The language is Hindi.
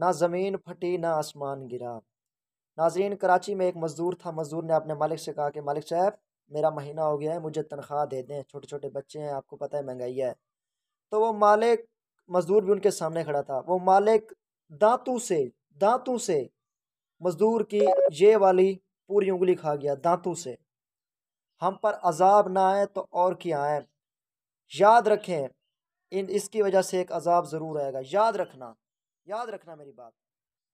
ना ज़मीन फटी ना आसमान गिरा नाजरीन कराची में एक मज़दूर था मज़दूर ने अपने मालिक से कहा कि मालिक साहब मेरा महीना हो गया है मुझे तनख्वाह दे दें छोटे छोटे बच्चे हैं आपको पता है महंगाई है तो वो मालिक मज़दूर भी उनके सामने खड़ा था वो मालिक दांतों से दांतों से मज़दूर की ये वाली पूरी उंगली खा गया दांतों से हम पर अजाब ना आए तो और क्या आए याद रखें इन इसकी वजह से एक अजाब ज़रूर आएगा याद रखना याद रखना मेरी बात